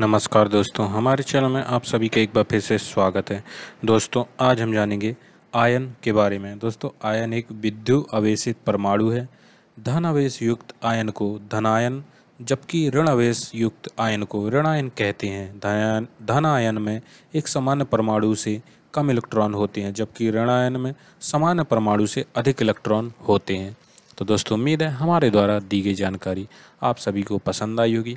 नमस्कार दोस्तों हमारे चैनल में आप सभी का एक बार फिर से स्वागत है दोस्तों आज हम जानेंगे आयन के बारे में दोस्तों आयन एक विद्यु आवेशित परमाणु है धन आवेश युक्त आयन को धनायन जबकि ऋण आवेश युक्त आयन को ऋणायन कहते हैं धन आयन में एक सामान्य परमाणु से कम इलेक्ट्रॉन होते हैं जबकि ऋणायन में सामान्य परमाणु से अधिक इलेक्ट्रॉन होते हैं तो दोस्तों उम्मीद है हमारे द्वारा दी गई जानकारी आप सभी को पसंद आई होगी